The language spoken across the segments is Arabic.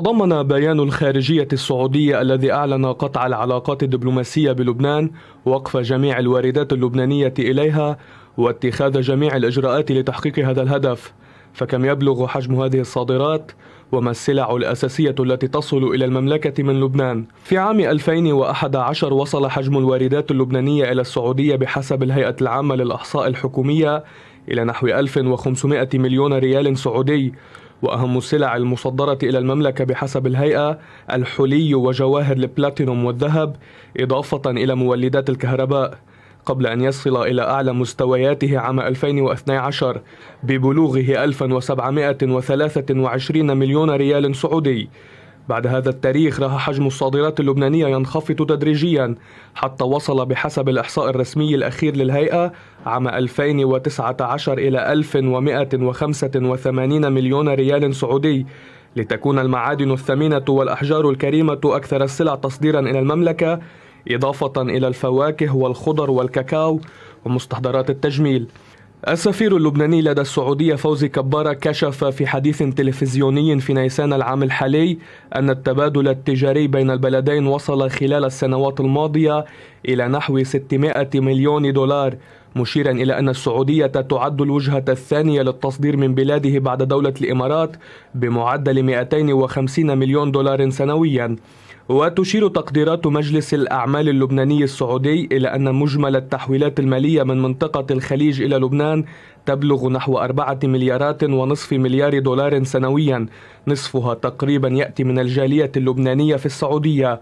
تضمن بيان الخارجية السعودية الذي أعلن قطع العلاقات الدبلوماسية بلبنان وقف جميع الواردات اللبنانية إليها واتخاذ جميع الإجراءات لتحقيق هذا الهدف فكم يبلغ حجم هذه الصادرات وما السلع الأساسية التي تصل إلى المملكة من لبنان في عام 2011 وصل حجم الواردات اللبنانية إلى السعودية بحسب الهيئة العامة للأحصاء الحكومية إلى نحو 1500 مليون ريال سعودي وأهم السلع المصدرة إلى المملكة بحسب الهيئة الحلي وجواهر البلاتينوم والذهب إضافة إلى مولدات الكهرباء قبل أن يصل إلى أعلى مستوياته عام 2012 ببلوغه 1723 مليون ريال سعودي بعد هذا التاريخ رأى حجم الصادرات اللبنانية ينخفض تدريجيا حتى وصل بحسب الإحصاء الرسمي الأخير للهيئة عام 2019 إلى 1185 مليون ريال سعودي لتكون المعادن الثمينة والأحجار الكريمة أكثر السلع تصديرا إلى المملكة إضافة إلى الفواكه والخضر والكاكاو ومستحضرات التجميل السفير اللبناني لدى السعودية فوزي كبارة كشف في حديث تلفزيوني في نيسان العام الحالي أن التبادل التجاري بين البلدين وصل خلال السنوات الماضية إلى نحو 600 مليون دولار مشيرا إلى أن السعودية تعد الوجهة الثانية للتصدير من بلاده بعد دولة الإمارات بمعدل 250 مليون دولار سنويا وتشير تقديرات مجلس الأعمال اللبناني السعودي إلى أن مجمل التحويلات المالية من منطقة الخليج إلى لبنان تبلغ نحو أربعة مليارات ونصف مليار دولار سنويا نصفها تقريبا يأتي من الجالية اللبنانية في السعودية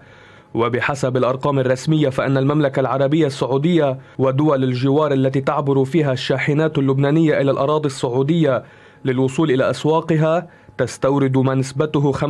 وبحسب الأرقام الرسمية فإن المملكة العربية السعودية ودول الجوار التي تعبر فيها الشاحنات اللبنانية إلى الأراضي السعودية للوصول إلى أسواقها تستورد ما نسبته 55.4%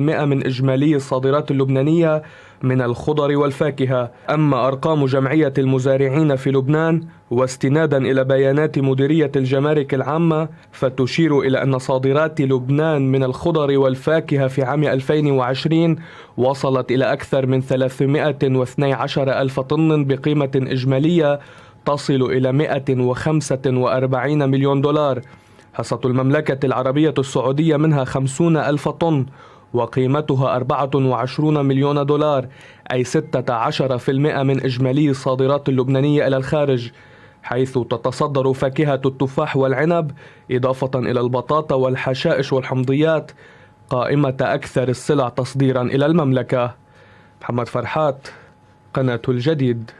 من إجمالي الصادرات اللبنانية من الخضر والفاكهة أما أرقام جمعية المزارعين في لبنان واستنادا إلى بيانات مديرية الجمارك العامة فتشير إلى أن صادرات لبنان من الخضر والفاكهة في عام 2020 وصلت إلى أكثر من 312 ألف طن بقيمة إجمالية تصل إلى 145 مليون دولار حصة المملكة العربية السعودية منها خمسون ألف طن وقيمتها 24 مليون دولار أي 16% من إجمالي الصادرات اللبنانية إلى الخارج حيث تتصدر فاكهة التفاح والعنب إضافة إلى البطاطا والحشائش والحمضيات قائمة أكثر السلع تصديرا إلى المملكة محمد فرحات قناة الجديد